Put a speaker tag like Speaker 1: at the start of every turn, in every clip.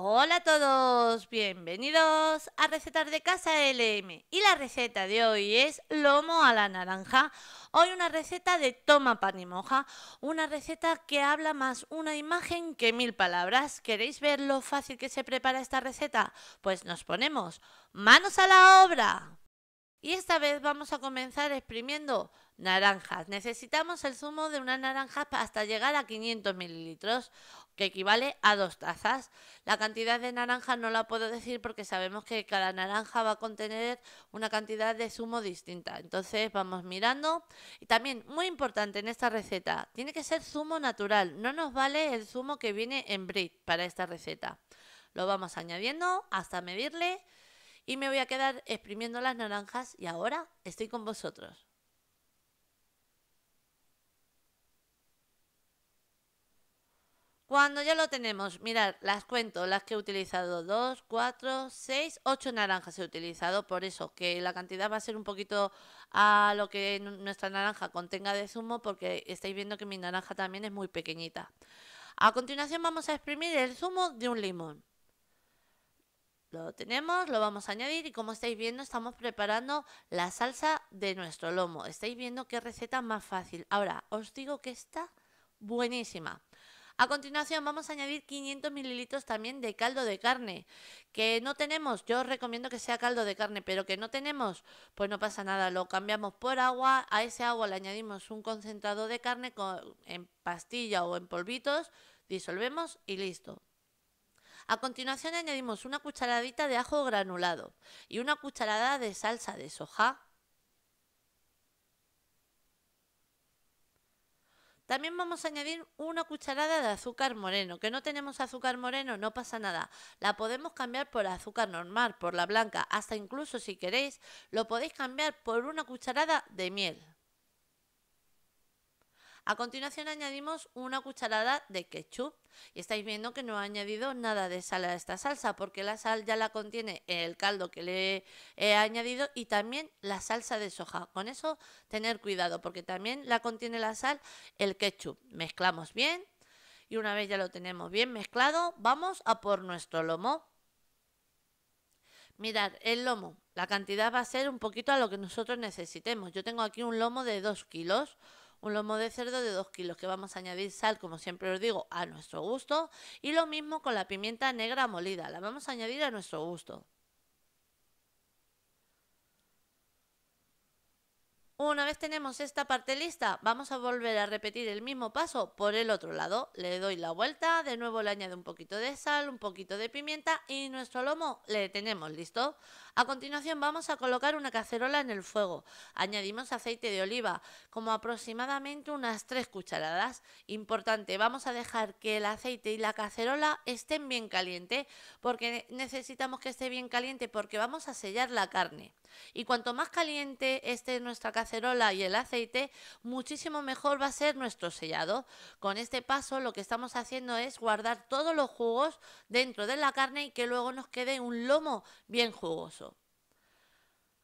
Speaker 1: Hola a todos, bienvenidos a Recetas de Casa LM y la receta de hoy es lomo a la naranja. Hoy una receta de toma pan y moja, una receta que habla más una imagen que mil palabras. ¿Queréis ver lo fácil que se prepara esta receta? Pues nos ponemos manos a la obra. Y esta vez vamos a comenzar exprimiendo Naranjas. Necesitamos el zumo de una naranja hasta llegar a 500 mililitros, que equivale a dos tazas. La cantidad de naranja no la puedo decir porque sabemos que cada naranja va a contener una cantidad de zumo distinta. Entonces vamos mirando. Y también, muy importante en esta receta, tiene que ser zumo natural. No nos vale el zumo que viene en brick para esta receta. Lo vamos añadiendo hasta medirle y me voy a quedar exprimiendo las naranjas y ahora estoy con vosotros. Cuando ya lo tenemos, mirad, las cuento, las que he utilizado, 2, 4, 6, 8 naranjas he utilizado, por eso que la cantidad va a ser un poquito a lo que nuestra naranja contenga de zumo, porque estáis viendo que mi naranja también es muy pequeñita. A continuación vamos a exprimir el zumo de un limón. Lo tenemos, lo vamos a añadir y como estáis viendo estamos preparando la salsa de nuestro lomo. Estáis viendo qué receta más fácil. Ahora, os digo que está buenísima. A continuación vamos a añadir 500 mililitros también de caldo de carne. Que no tenemos, yo os recomiendo que sea caldo de carne, pero que no tenemos, pues no pasa nada, lo cambiamos por agua. A ese agua le añadimos un concentrado de carne en pastilla o en polvitos, disolvemos y listo. A continuación añadimos una cucharadita de ajo granulado y una cucharada de salsa de soja También vamos a añadir una cucharada de azúcar moreno, que no tenemos azúcar moreno, no pasa nada. La podemos cambiar por azúcar normal, por la blanca, hasta incluso si queréis, lo podéis cambiar por una cucharada de miel. A continuación añadimos una cucharada de ketchup. Y estáis viendo que no he añadido nada de sal a esta salsa porque la sal ya la contiene el caldo que le he añadido y también la salsa de soja. Con eso tener cuidado porque también la contiene la sal el ketchup. Mezclamos bien y una vez ya lo tenemos bien mezclado vamos a por nuestro lomo. Mirad, el lomo, la cantidad va a ser un poquito a lo que nosotros necesitemos. Yo tengo aquí un lomo de 2 kilos un lomo de cerdo de 2 kilos que vamos a añadir sal, como siempre os digo, a nuestro gusto. Y lo mismo con la pimienta negra molida, la vamos a añadir a nuestro gusto. Una vez tenemos esta parte lista, vamos a volver a repetir el mismo paso por el otro lado. Le doy la vuelta, de nuevo le añado un poquito de sal, un poquito de pimienta y nuestro lomo le tenemos listo. A continuación vamos a colocar una cacerola en el fuego. Añadimos aceite de oliva, como aproximadamente unas 3 cucharadas. Importante, vamos a dejar que el aceite y la cacerola estén bien caliente, porque necesitamos que esté bien caliente porque vamos a sellar la carne. Y cuanto más caliente esté nuestra cacerola y el aceite, muchísimo mejor va a ser nuestro sellado. Con este paso lo que estamos haciendo es guardar todos los jugos dentro de la carne y que luego nos quede un lomo bien jugoso.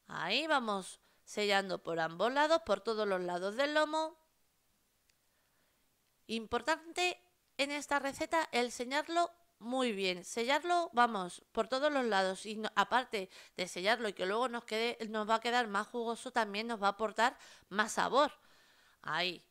Speaker 1: Ahí vamos sellando por ambos lados, por todos los lados del lomo. Importante en esta receta el sellarlo muy bien. Sellarlo, vamos, por todos los lados. Y aparte de sellarlo y que luego nos, quede, nos va a quedar más jugoso, también nos va a aportar más sabor. Ahí.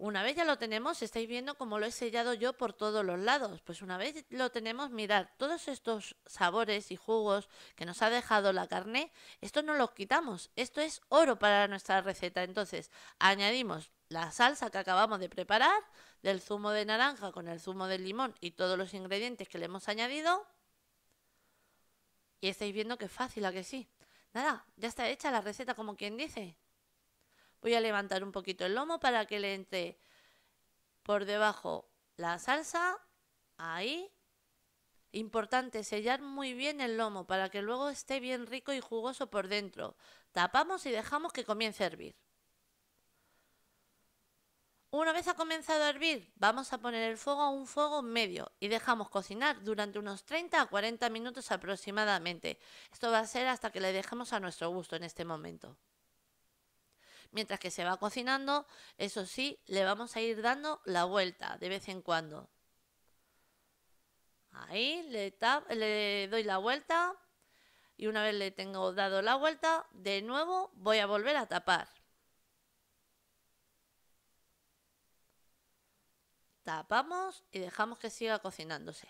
Speaker 1: Una vez ya lo tenemos, estáis viendo cómo lo he sellado yo por todos los lados. Pues una vez lo tenemos, mirad, todos estos sabores y jugos que nos ha dejado la carne, esto no los quitamos. Esto es oro para nuestra receta. Entonces, añadimos la salsa que acabamos de preparar, del zumo de naranja con el zumo de limón y todos los ingredientes que le hemos añadido. Y estáis viendo que fácil, a que sí. Nada, ya está hecha la receta como quien dice. Voy a levantar un poquito el lomo para que le entre por debajo la salsa. Ahí. Importante, sellar muy bien el lomo para que luego esté bien rico y jugoso por dentro. Tapamos y dejamos que comience a hervir. Una vez ha comenzado a hervir, vamos a poner el fuego a un fuego medio y dejamos cocinar durante unos 30 a 40 minutos aproximadamente. Esto va a ser hasta que le dejemos a nuestro gusto en este momento mientras que se va cocinando, eso sí, le vamos a ir dando la vuelta de vez en cuando. Ahí le, doy la vuelta y una vez le tengo dado la vuelta, de nuevo voy a volver a tapar. Tapamos y dejamos que siga cocinándose.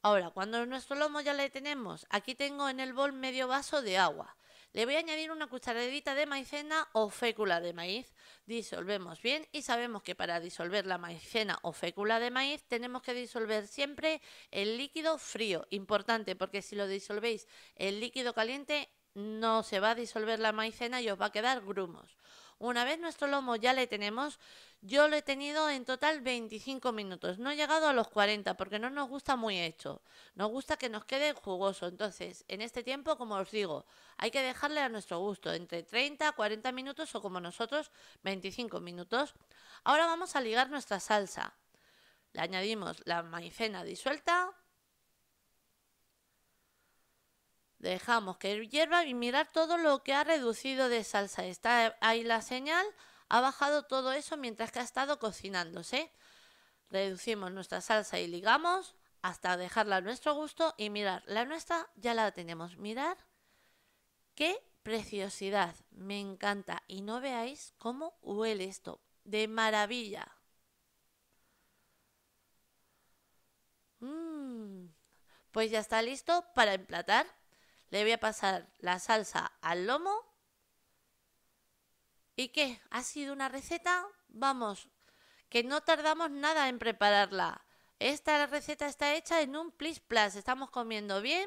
Speaker 1: Ahora, cuando nuestro lomo ya le tenemos, aquí tengo en el bol medio vaso de agua. Le voy a añadir una cucharadita de maicena o fécula de maíz. Disolvemos bien y sabemos que para disolver la maicena o fécula de maíz tenemos que disolver siempre el líquido frío. Importante porque si lo disolvéis el líquido caliente no se va a disolver la maicena y os va a quedar grumos. Una vez nuestro lomo ya le tenemos, yo lo he tenido en total 25 minutos. No he llegado a los 40 porque no nos gusta muy hecho. Nos gusta que nos quede jugoso. Entonces, en este tiempo, como os digo, hay que dejarle a nuestro gusto, entre 30 a 40 minutos o como nosotros, 25 minutos. Ahora vamos a ligar nuestra salsa. Le añadimos la maicena disuelta, Dejamos que hierva y mirar todo lo que ha reducido de salsa. Está ahí la señal, ha bajado todo eso mientras que ha estado cocinándose. Reducimos nuestra salsa y ligamos hasta dejarla a nuestro gusto y mirar, la nuestra ya la tenemos. Mirar qué preciosidad, me encanta y no veáis cómo huele esto, de maravilla. Mm. Pues ya está listo para emplatar. Le voy a pasar la salsa al lomo. ¿Y qué? ¿Ha sido una receta? Vamos, que no tardamos nada en prepararla. Esta receta está hecha en un plis plus. Estamos comiendo bien.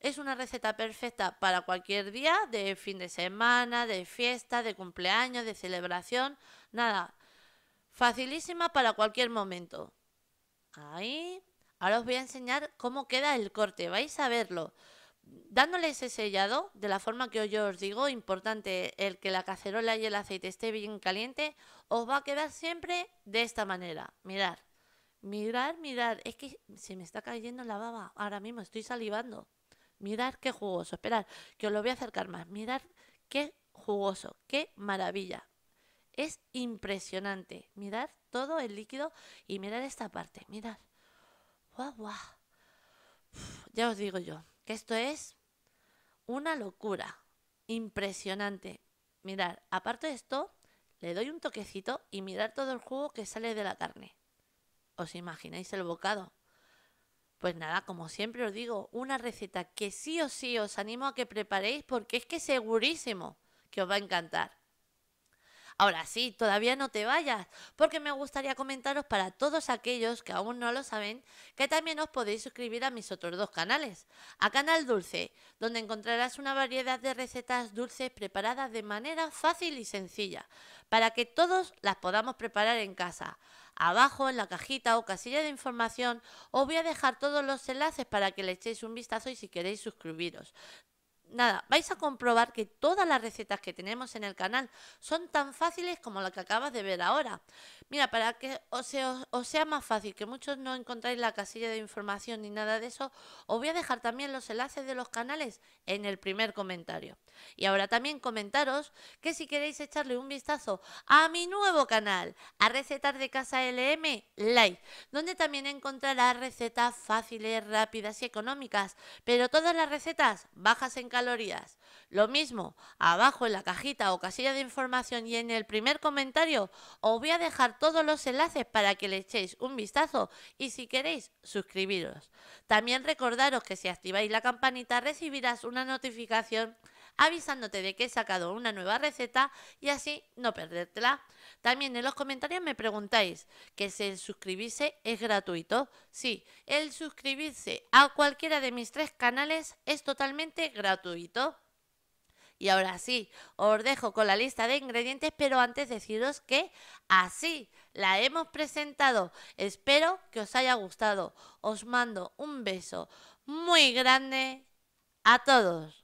Speaker 1: Es una receta perfecta para cualquier día de fin de semana, de fiesta, de cumpleaños, de celebración. Nada. Facilísima para cualquier momento. Ahí. Ahora os voy a enseñar cómo queda el corte. Vais a verlo dándoles ese sellado, de la forma que yo os digo, importante el que la cacerola y el aceite esté bien caliente, os va a quedar siempre de esta manera. Mirad, mirar mirad, es que se me está cayendo la baba ahora mismo, estoy salivando. Mirad qué jugoso, esperad, que os lo voy a acercar más. Mirad qué jugoso, qué maravilla. Es impresionante. Mirad todo el líquido y mirar esta parte, mirar ¡Guau, guau! ya os digo yo, esto es una locura, impresionante. Mirad, aparte de esto, le doy un toquecito y mirad todo el jugo que sale de la carne. ¿Os imagináis el bocado? Pues nada, como siempre os digo, una receta que sí o sí os animo a que preparéis porque es que segurísimo que os va a encantar. Ahora sí, todavía no te vayas, porque me gustaría comentaros para todos aquellos que aún no lo saben que también os podéis suscribir a mis otros dos canales. A Canal Dulce, donde encontrarás una variedad de recetas dulces preparadas de manera fácil y sencilla, para que todos las podamos preparar en casa. Abajo en la cajita o casilla de información os voy a dejar todos los enlaces para que le echéis un vistazo y si queréis suscribiros nada, vais a comprobar que todas las recetas que tenemos en el canal son tan fáciles como la que acabas de ver ahora. Mira, para que os sea, os sea, más fácil, que muchos no encontráis la casilla de información ni nada de eso, os voy a dejar también los enlaces de los canales en el primer comentario. Y ahora también comentaros que si queréis echarle un vistazo a mi nuevo canal, a Recetas de Casa LM Live, donde también encontrarás recetas fáciles, rápidas y económicas, pero todas las recetas bajas en calorías. Lo mismo, abajo en la cajita o casilla de información y en el primer comentario os voy a dejar todos los enlaces para que le echéis un vistazo y si queréis suscribiros. También recordaros que si activáis la campanita recibirás una notificación avisándote de que he sacado una nueva receta y así no perdértela. También en los comentarios me preguntáis que si el suscribirse es gratuito. Sí, el suscribirse a cualquiera de mis tres canales es totalmente gratuito. Y ahora sí, os dejo con la lista de ingredientes, pero antes deciros que así la hemos presentado. Espero que os haya gustado. Os mando un beso muy grande a todos.